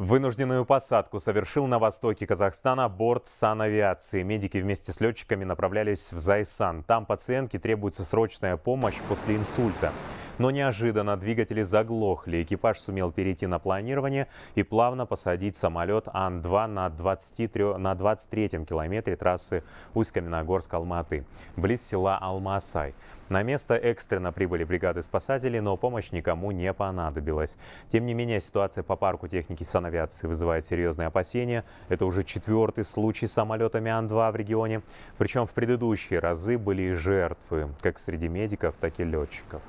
Вынужденную посадку совершил на востоке Казахстана борт санавиации. Медики вместе с летчиками направлялись в Зайсан. Там пациентке требуется срочная помощь после инсульта. Но неожиданно двигатели заглохли. Экипаж сумел перейти на планирование и плавно посадить самолет Ан-2 на, 23, на 23-м километре трассы Усть-Каменогорск-Алматы, близ села Алмасай. На место экстренно прибыли бригады спасателей, но помощь никому не понадобилась. Тем не менее, ситуация по парку техники санавиации вызывает серьезные опасения. Это уже четвертый случай с самолетами Ан-2 в регионе. Причем в предыдущие разы были жертвы, как среди медиков, так и летчиков.